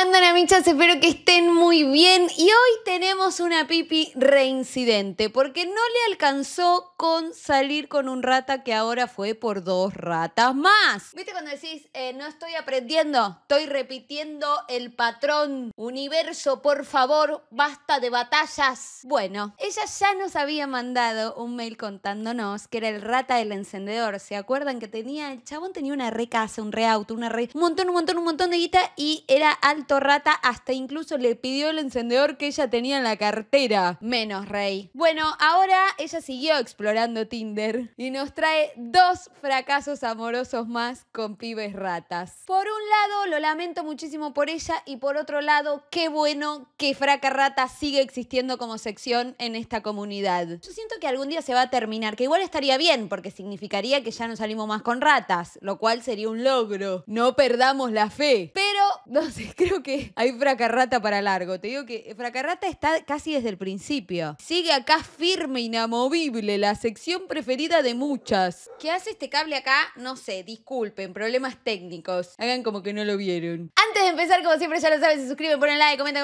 andan, amichas? Espero que estén muy bien. Y hoy tenemos una pipi reincidente, porque no le alcanzó con salir con un rata que ahora fue por dos ratas más. ¿Viste cuando decís, eh, no estoy aprendiendo, estoy repitiendo el patrón? Universo, por favor, basta de batallas. Bueno, ella ya nos había mandado un mail contándonos que era el rata del encendedor. ¿Se acuerdan que tenía, el chabón tenía una re casa, un re auto, una re... Un montón, un montón, un montón de guita y era alto rata hasta incluso le pidió el encendedor que ella tenía en la cartera. Menos rey. Bueno, ahora ella siguió explorando Tinder y nos trae dos fracasos amorosos más con pibes ratas. Por un lado, lo lamento muchísimo por ella y por otro lado, qué bueno que Fraca Rata sigue existiendo como sección en esta comunidad. Yo siento que algún día se va a terminar, que igual estaría bien porque significaría que ya no salimos más con ratas, lo cual sería un logro. No perdamos la fe. Pero, no sé, creo que hay fracarrata para largo. Te digo que fracarrata está casi desde el principio. Sigue acá firme, inamovible, la sección preferida de muchas. ¿Qué hace este cable acá? No sé, disculpen, problemas técnicos. Hagan como que no lo vieron. Antes de empezar, como siempre, ya lo saben, se suscriben, ponen like, comentan,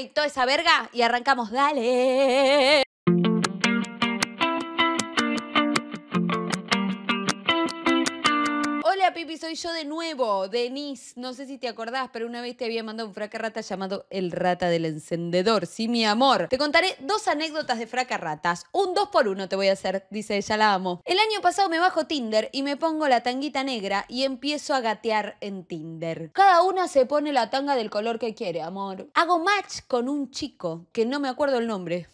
y toda esa verga y arrancamos. Dale. Hola Pipi, soy yo de nuevo, Denise. No sé si te acordás, pero una vez te había mandado un fracarrata llamado El Rata del Encendedor. Sí, mi amor. Te contaré dos anécdotas de fracarratas. Un dos por uno te voy a hacer, dice ella, la amo. El año pasado me bajo Tinder y me pongo la tanguita negra y empiezo a gatear en Tinder. Cada una se pone la tanga del color que quiere, amor. Hago match con un chico que no me acuerdo el nombre.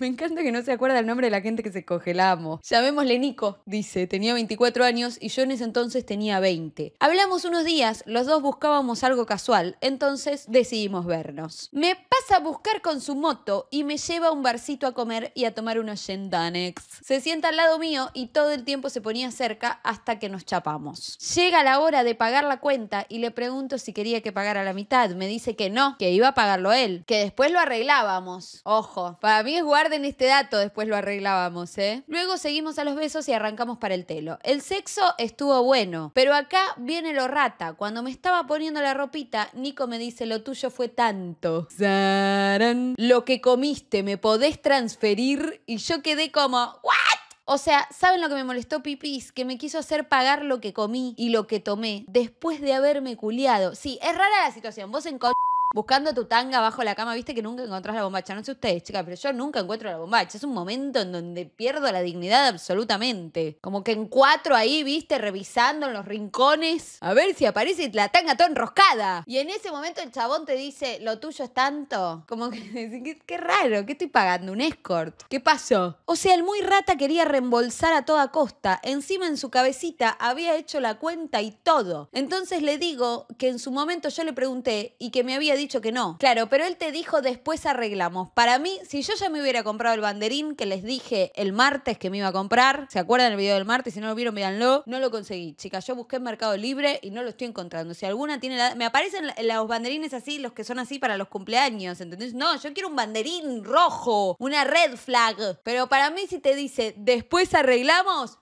Me encanta que no se acuerda el nombre de la gente que se congelamos. Llamémosle Nico, dice. Tenía 24 años y yo en ese entonces tenía 20. Hablamos unos días, los dos buscábamos algo casual, entonces decidimos vernos. Me pasa a buscar con su moto y me lleva a un barcito a comer y a tomar unos gendanex. Se sienta al lado mío y todo el tiempo se ponía cerca hasta que nos chapamos. Llega la hora de pagar la cuenta y le pregunto si quería que pagara la mitad. Me dice que no, que iba a pagarlo él, que después lo arreglábamos. Ojo, para mí es guardia en este dato, después lo arreglábamos, ¿eh? Luego seguimos a los besos y arrancamos para el telo. El sexo estuvo bueno, pero acá viene lo rata. Cuando me estaba poniendo la ropita, Nico me dice, lo tuyo fue tanto. Lo que comiste, me podés transferir. Y yo quedé como, ¿what? O sea, ¿saben lo que me molestó Pipis? Que me quiso hacer pagar lo que comí y lo que tomé después de haberme culiado. Sí, es rara la situación. Vos en co buscando tu tanga bajo la cama, viste que nunca encontrás la bombacha. No sé ustedes, chicas, pero yo nunca encuentro la bombacha. Es un momento en donde pierdo la dignidad absolutamente. Como que en cuatro ahí, viste, revisando en los rincones, a ver si aparece la tanga toda enroscada. Y en ese momento el chabón te dice, lo tuyo es tanto. Como que, qué, qué raro, ¿qué estoy pagando? ¿Un escort? ¿Qué pasó? O sea, el muy rata quería reembolsar a toda costa. Encima en su cabecita había hecho la cuenta y todo. Entonces le digo que en su momento yo le pregunté y que me había dicho que no. Claro, pero él te dijo después arreglamos. Para mí, si yo ya me hubiera comprado el banderín que les dije el martes que me iba a comprar, ¿se acuerdan el video del martes? Si no lo vieron, véanlo. No lo conseguí, chicas. Yo busqué en Mercado Libre y no lo estoy encontrando. Si alguna tiene la... Me aparecen los banderines así, los que son así para los cumpleaños, ¿entendés? No, yo quiero un banderín rojo, una red flag. Pero para mí, si te dice después arreglamos,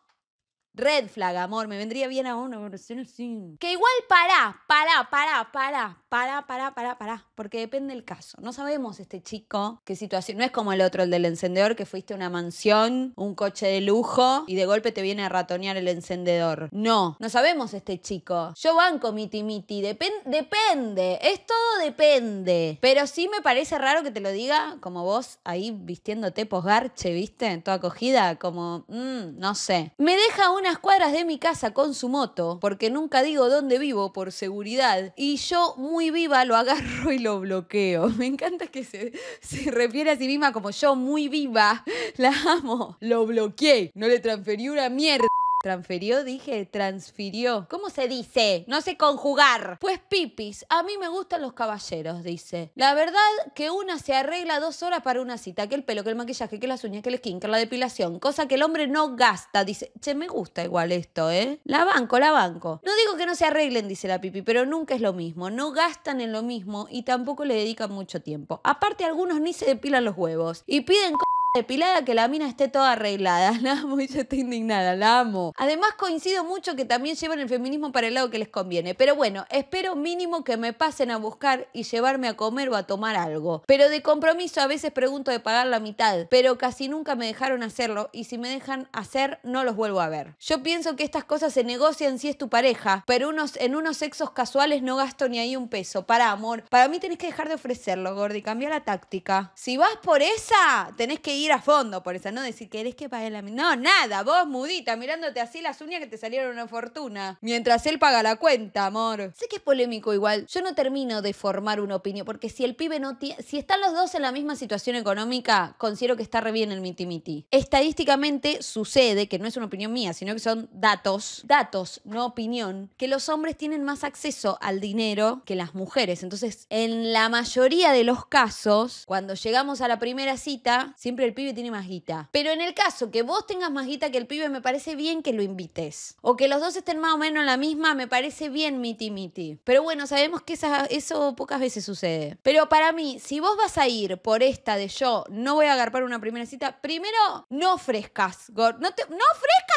Red flag, amor, me vendría bien a uno versión sin. Que igual pará, pará, pará, pará, pará, pará, pará, pará, porque depende el caso. No sabemos este chico qué situación. No es como el otro, el del encendedor, que fuiste a una mansión, un coche de lujo y de golpe te viene a ratonear el encendedor. No, no sabemos este chico. Yo banco miti miti, depende, es todo depende. Pero sí me parece raro que te lo diga como vos ahí vistiéndote posgarche, ¿viste? Toda acogida, como, mmm, no sé. Me deja una cuadras de mi casa con su moto, porque nunca digo dónde vivo por seguridad, y yo muy viva lo agarro y lo bloqueo. Me encanta que se, se refiere a sí misma como yo muy viva, la amo, lo bloqueé, no le transferí una mierda. ¿Transferió? dije, transfirió. ¿Cómo se dice? No sé conjugar. Pues pipis, a mí me gustan los caballeros, dice. La verdad que una se arregla dos horas para una cita, que el pelo, que el maquillaje, que las uñas, que el skin, que la depilación, cosa que el hombre no gasta, dice. Che, me gusta igual esto, ¿eh? La banco, la banco. No digo que no se arreglen, dice la pipi, pero nunca es lo mismo. No gastan en lo mismo y tampoco le dedican mucho tiempo. Aparte, algunos ni se depilan los huevos y piden depilada que la mina esté toda arreglada. La amo, yo estoy indignada, la amo. Además coincido mucho que también llevan el feminismo para el lado que les conviene. Pero bueno, espero mínimo que me pasen a buscar y llevarme a comer o a tomar algo. Pero de compromiso a veces pregunto de pagar la mitad, pero casi nunca me dejaron hacerlo y si me dejan hacer no los vuelvo a ver. Yo pienso que estas cosas se negocian si es tu pareja, pero unos, en unos sexos casuales no gasto ni ahí un peso. Para amor, para mí tenés que dejar de ofrecerlo, Gordy, cambia la táctica. Si vas por esa, tenés que ir a fondo por esa, no decir, ¿querés que pague la No, nada, vos mudita, mirándote así las uñas que te salieron una fortuna. Mientras él paga la cuenta, amor. Sé que es polémico igual. Yo no termino de formar una opinión, porque si el pibe no tiene. Si están los dos en la misma situación económica, considero que está re bien el miti-miti. Estadísticamente sucede, que no es una opinión mía, sino que son datos, datos, no opinión, que los hombres tienen más acceso al dinero que las mujeres. Entonces, en la mayoría de los casos, cuando llegamos a la primera cita, siempre el pibe tiene más guita. Pero en el caso que vos tengas más guita que el pibe, me parece bien que lo invites. O que los dos estén más o menos en la misma, me parece bien miti miti. Pero bueno, sabemos que eso pocas veces sucede. Pero para mí, si vos vas a ir por esta de yo no voy a agarpar una primera cita, primero no ofrezcas, Gord. No, no ofrezcas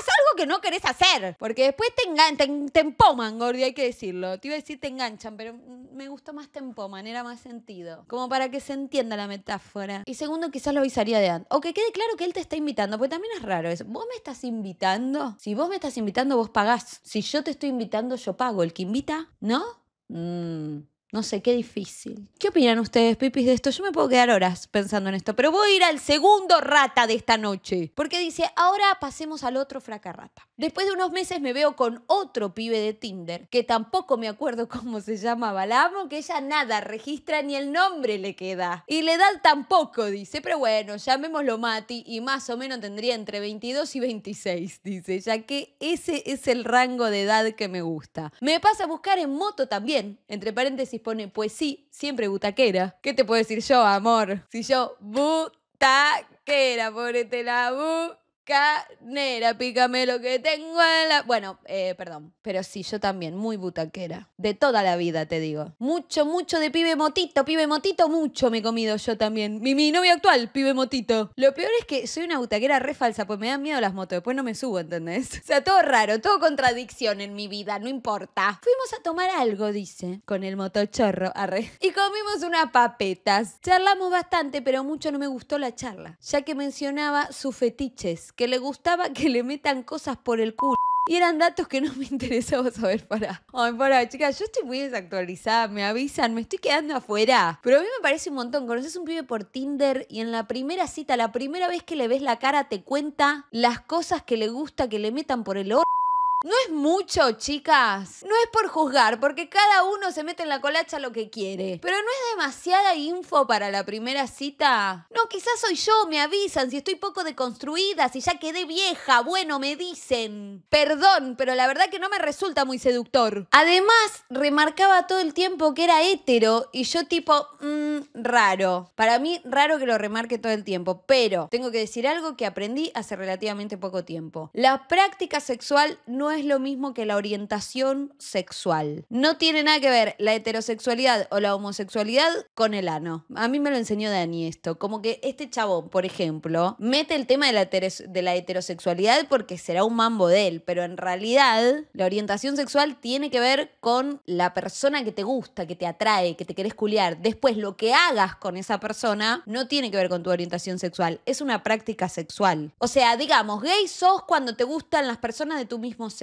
algo que no querés hacer. Porque después te, engan, te, empoman, Gordi, hay que decirlo. Te iba a decir te enganchan, pero me gustó más te empoman, era más sentido. Como para que se entienda la metáfora. Y segundo, quizás lo avisaría de antes. O que quede claro que él te está invitando, porque también es raro eso. ¿Vos me estás invitando? Si vos me estás invitando, vos pagás. Si yo te estoy invitando, yo pago. El que invita, ¿no? Mmm... No sé, qué difícil. ¿Qué opinan ustedes, pipis, de esto? Yo me puedo quedar horas pensando en esto, pero voy a ir al segundo rata de esta noche. Porque dice, ahora pasemos al otro fracarrata. Después de unos meses me veo con otro pibe de Tinder, que tampoco me acuerdo cómo se llamaba. La amo, que ella nada registra ni el nombre le queda. Y la edad tampoco, dice. Pero bueno, llamémoslo Mati y más o menos tendría entre 22 y 26, dice, ya que ese es el rango de edad que me gusta. Me pasa a buscar en moto también, entre paréntesis pone, pues sí, siempre butaquera. ¿Qué te puedo decir yo, amor? Si yo butaquera, ponete la bu Nera, pícame lo que tengo en la. Bueno, eh, perdón. Pero sí, yo también, muy butaquera. De toda la vida, te digo. Mucho, mucho de pibe motito, pibe motito, mucho me he comido yo también. Mi, novia actual, pibe motito. Lo peor es que soy una butaquera re falsa, pues me dan miedo las motos. Después no me subo, ¿entendés? O sea, todo raro, todo contradicción en mi vida, no importa. Fuimos a tomar algo, dice, con el motochorro, arre. Y comimos unas papetas. Charlamos bastante, pero mucho no me gustó la charla, ya que mencionaba sus fetiches que le gustaba que le metan cosas por el culo. Y eran datos que no me interesaba saber para. Ay, para, chicas, yo estoy muy desactualizada, me avisan, me estoy quedando afuera. Pero a mí me parece un montón. Conoces un pibe por Tinder y en la primera cita, la primera vez que le ves la cara, te cuenta las cosas que le gusta que le metan por el orto. No es mucho, chicas. No es por juzgar, porque cada uno se mete en la colacha lo que quiere. Pero no es demasiada info para la primera cita. No, quizás soy yo, me avisan si estoy poco deconstruida, si ya quedé vieja. Bueno, me dicen. Perdón, pero la verdad que no me resulta muy seductor. Además, remarcaba todo el tiempo que era hétero y yo tipo, mmm, raro. Para mí, raro que lo remarque todo el tiempo. Pero tengo que decir algo que aprendí hace relativamente poco tiempo. La práctica sexual no es lo mismo que la orientación sexual. No tiene nada que ver la heterosexualidad o la homosexualidad con el ano. A mí me lo enseñó Dani esto. Como que este chabón, por ejemplo, mete el tema de de la heterosexualidad porque será un mambo de él, pero en realidad la orientación sexual tiene que ver con la persona que te gusta, que te atrae, que te querés culiar. Después, lo que hagas con esa persona no tiene que ver con tu orientación sexual, es una práctica sexual. O sea, digamos, gay sos cuando te gustan las personas de tu mismo sexo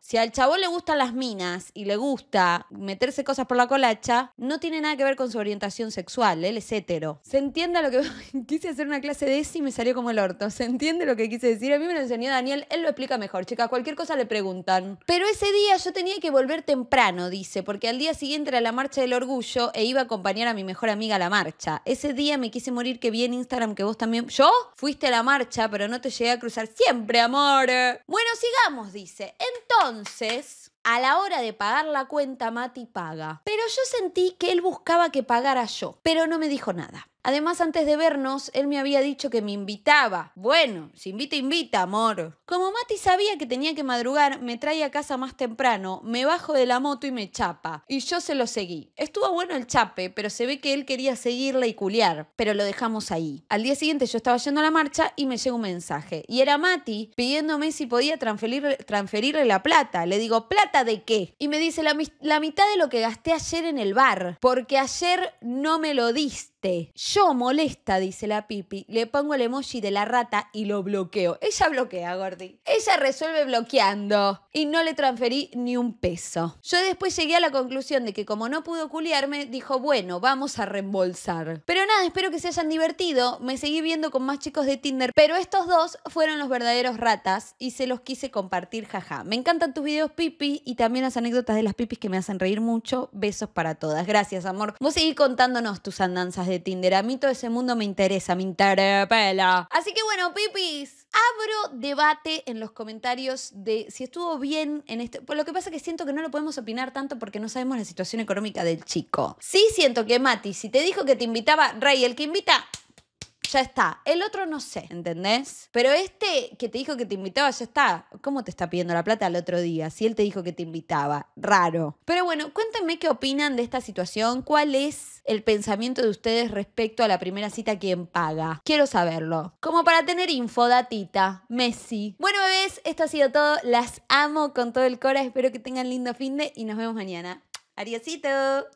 si al chabón le gustan las minas y le gusta meterse cosas por la colacha, no tiene nada que ver con su orientación sexual, él es hetero. Se entienda lo que quise hacer una clase de ese y me salió como el orto. ¿Se entiende lo que quise decir? A mí me lo enseñó Daniel, él lo explica mejor, chicas, cualquier cosa le preguntan. Pero ese día yo tenía que volver temprano, dice, porque al día siguiente era la marcha del orgullo e iba a acompañar a mi mejor amiga a la marcha. Ese día me quise morir que vi en Instagram que vos también. ¿Yo? Fuiste a la marcha, pero no te llegué a cruzar siempre, amor. Bueno, sigamos, dice. Entonces, a la hora de pagar la cuenta, Mati paga. Pero yo sentí que él buscaba que pagara yo, pero no me dijo nada. Además, antes de vernos, él me había dicho que me invitaba. Bueno, si invita, invita, amor. Como Mati sabía que tenía que madrugar, me trae a casa más temprano, me bajo de la moto y me chapa. Y yo se lo seguí. Estuvo bueno el chape, pero se ve que él quería seguirla y culiar. Pero lo dejamos ahí. Al día siguiente yo estaba yendo a la marcha y me llega un mensaje. Y era Mati pidiéndome si podía transferirle la plata. Le digo, ¿plata de qué? Y me dice, la mitad de lo que gasté ayer en el bar. Porque ayer no me lo diste. Yo molesta, dice la Pipi, le pongo el emoji de la rata y lo bloqueo. Ella bloquea, Gordi. Ella resuelve bloqueando. Y no le transferí ni un peso. Yo después llegué a la conclusión de que como no pudo culiarme, dijo, bueno, vamos a reembolsar. Pero nada, espero que se hayan divertido. Me seguí viendo con más chicos de Tinder, pero estos dos fueron los verdaderos ratas y se los quise compartir, jaja. Me encantan tus videos, Pipi, y también las anécdotas de las Pipis que me hacen reír mucho. Besos para todas. Gracias, amor. Vos seguí contándonos tus andanzas de Tinder. A mí todo ese mundo me interesa, me interpela. Así que bueno, pipis, abro debate en los comentarios de si estuvo bien en este... Por lo que pasa es que siento que no lo podemos opinar tanto porque no sabemos la situación económica del chico. Sí siento que Mati, si te dijo que te invitaba, Rey, el que invita, ya está. El otro no sé, ¿entendés? Pero este que te dijo que te invitaba, ya está. ¿Cómo te está pidiendo la plata al otro día? Si él te dijo que te invitaba. Raro. Pero bueno, cuéntenme qué opinan de esta situación. ¿Cuál es el pensamiento de ustedes respecto a la primera cita? ¿Quién paga? Quiero saberlo. Como para tener info, datita. Messi. Bueno, bebés, esto ha sido todo. Las amo con todo el cora. Espero que tengan lindo fin de y nos vemos mañana. Adiósito.